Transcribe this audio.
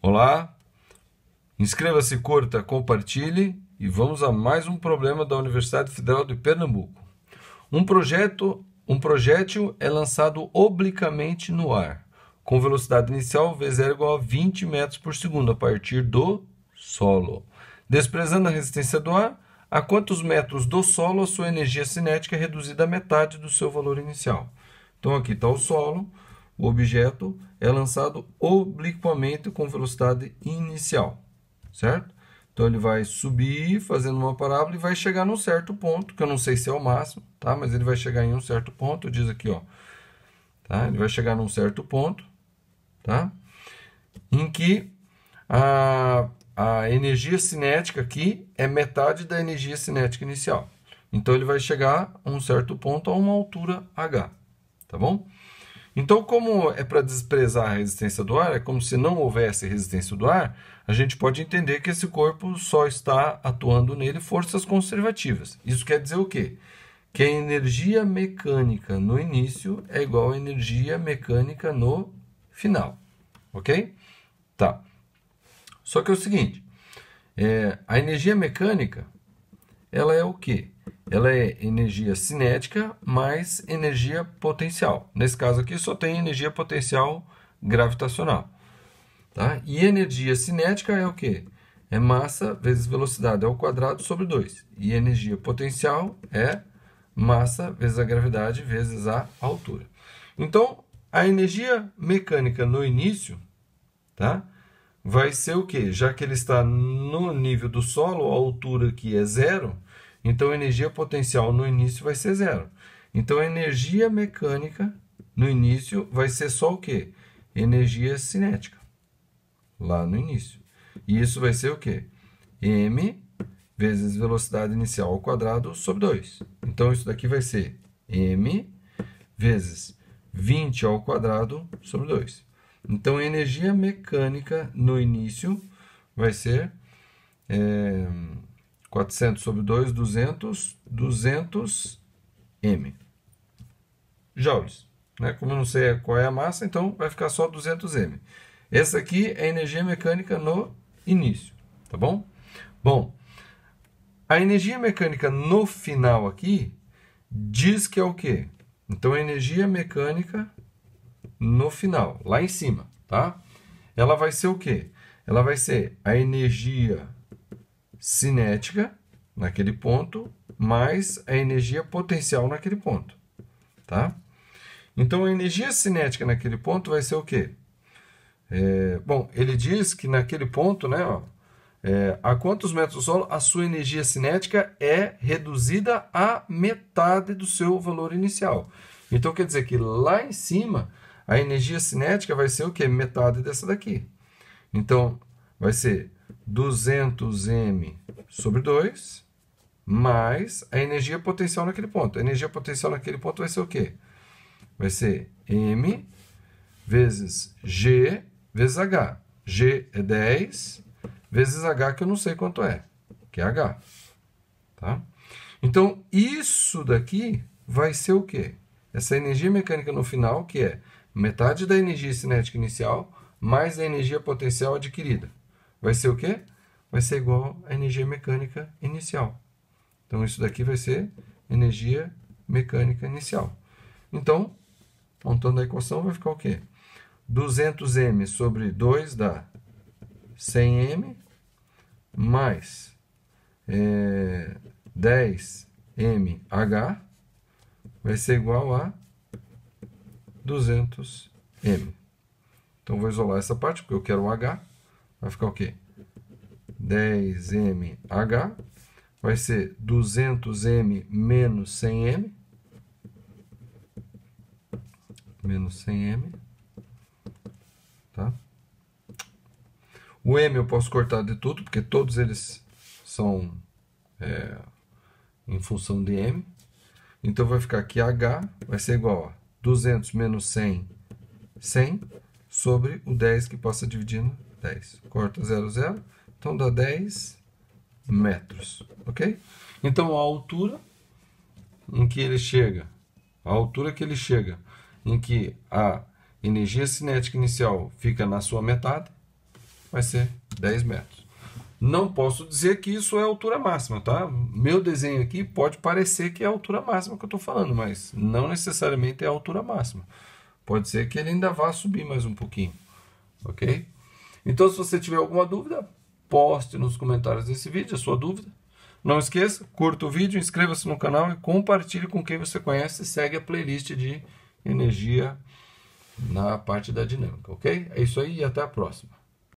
Olá, inscreva-se, curta, compartilhe e vamos a mais um problema da Universidade Federal de Pernambuco. Um projeto, um projétil é lançado oblicamente no ar, com velocidade inicial v0 igual a 20 metros por segundo a partir do solo. Desprezando a resistência do ar, a quantos metros do solo a sua energia cinética é reduzida a metade do seu valor inicial. Então aqui está o solo o objeto é lançado obliquamente com velocidade inicial, certo? Então ele vai subir fazendo uma parábola e vai chegar num certo ponto, que eu não sei se é o máximo, tá? Mas ele vai chegar em um certo ponto, diz aqui, ó. Tá? Ele vai chegar num certo ponto, tá? Em que a, a energia cinética aqui é metade da energia cinética inicial. Então ele vai chegar a um certo ponto a uma altura h, tá bom? Então, como é para desprezar a resistência do ar, é como se não houvesse resistência do ar, a gente pode entender que esse corpo só está atuando nele forças conservativas. Isso quer dizer o quê? Que a energia mecânica no início é igual a energia mecânica no final. Ok? Tá. Só que é o seguinte: é, a energia mecânica ela é o quê? Ela é energia cinética mais energia potencial. Nesse caso aqui, só tem energia potencial gravitacional. Tá? E energia cinética é o quê? É massa vezes velocidade ao quadrado sobre 2. E energia potencial é massa vezes a gravidade vezes a altura. Então, a energia mecânica no início, tá? vai ser o que? Já que ele está no nível do solo, a altura aqui é zero, então a energia potencial no início vai ser zero. Então a energia mecânica no início vai ser só o que? Energia cinética, lá no início. E isso vai ser o que? m vezes velocidade inicial ao quadrado sobre 2. Então isso daqui vai ser m vezes 20 ao quadrado sobre 2. Então, a energia mecânica no início vai ser é, 400 sobre 2, 200, 200 m joules. Né? Como eu não sei qual é a massa, então vai ficar só 200 m. Essa aqui é a energia mecânica no início, tá bom? Bom, a energia mecânica no final aqui diz que é o quê? Então, a energia mecânica no final, lá em cima, tá? Ela vai ser o quê? Ela vai ser a energia cinética naquele ponto mais a energia potencial naquele ponto, tá? Então a energia cinética naquele ponto vai ser o quê? É, bom, ele diz que naquele ponto, né, ó, é, a quantos metros do solo a sua energia cinética é reduzida a metade do seu valor inicial. Então quer dizer que lá em cima a energia cinética vai ser o quê? Metade dessa daqui. Então, vai ser 200m sobre 2 mais a energia potencial naquele ponto. A energia potencial naquele ponto vai ser o quê? Vai ser m vezes g vezes h. g é 10 vezes h, que eu não sei quanto é, que é h. Tá? Então, isso daqui vai ser o quê? Essa energia mecânica no final, que é metade da energia cinética inicial mais a energia potencial adquirida. Vai ser o quê? Vai ser igual à energia mecânica inicial. Então, isso daqui vai ser energia mecânica inicial. Então, montando a equação, vai ficar o quê? 200m sobre 2 dá 100m, mais é, 10mH vai ser igual a 200m. Então, vou isolar essa parte, porque eu quero o H. Vai ficar o quê? 10mH vai ser 200m menos 100m. Menos 100m. Tá? O m eu posso cortar de tudo, porque todos eles são é, em função de m. Então, vai ficar aqui h vai ser igual 200 menos 100, 100, sobre o 10 que passa dividindo 10. Corta 0, 0. Então dá 10 metros, ok? Então a altura em que ele chega, a altura que ele chega, em que a energia cinética inicial fica na sua metade, vai ser 10 metros. Não posso dizer que isso é altura máxima, tá? Meu desenho aqui pode parecer que é a altura máxima que eu estou falando, mas não necessariamente é a altura máxima. Pode ser que ele ainda vá subir mais um pouquinho, ok? Então, se você tiver alguma dúvida, poste nos comentários desse vídeo a sua dúvida. Não esqueça, curta o vídeo, inscreva-se no canal e compartilhe com quem você conhece e segue a playlist de energia na parte da dinâmica, ok? É isso aí e até a próxima.